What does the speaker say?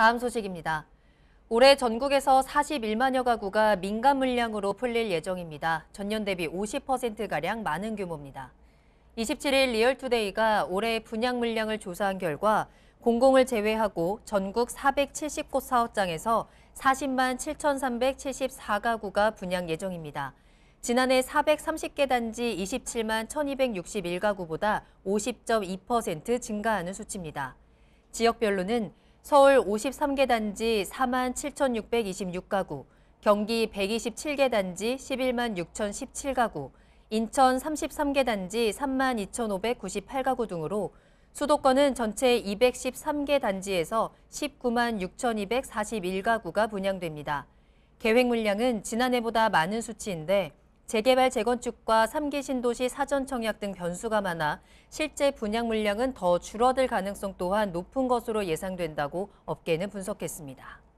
다음 소식입니다. 올해 전국에서 41만여 가구가 민간 물량으로 풀릴 예정입니다. 전년 대비 50%가량 많은 규모입니다. 27일 리얼투데이가 올해 분양 물량을 조사한 결과 공공을 제외하고 전국 470곳 사업장에서 40만 7,374가구가 분양 예정입니다. 지난해 430개 단지 27만 1,261가구보다 50.2% 증가하는 수치입니다. 지역별로는 서울 53개 단지 4만 7,626가구, 경기 127개 단지 11만 6,017가구, 인천 33개 단지 3만 2,598가구 등으로 수도권은 전체 213개 단지에서 19만 6,241가구가 분양됩니다. 계획 물량은 지난해보다 많은 수치인데 재개발 재건축과 3기 신도시 사전 청약 등 변수가 많아 실제 분양 물량은 더 줄어들 가능성 또한 높은 것으로 예상된다고 업계는 분석했습니다.